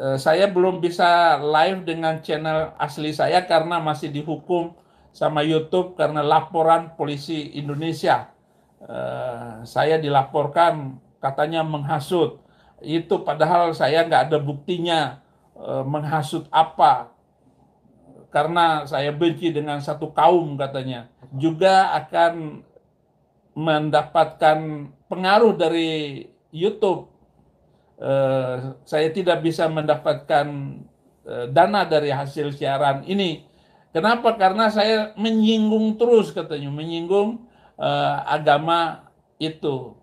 Eh, saya belum bisa live dengan channel asli saya karena masih dihukum sama YouTube karena laporan polisi Indonesia. Eh, saya dilaporkan katanya menghasut. Itu padahal saya nggak ada buktinya eh, menghasut apa. Karena saya benci dengan satu kaum katanya. Juga akan mendapatkan pengaruh dari YouTube Eh, saya tidak bisa mendapatkan uh, dana dari hasil siaran ini. Kenapa? Karena saya menyinggung terus katanya, menyinggung uh, agama itu.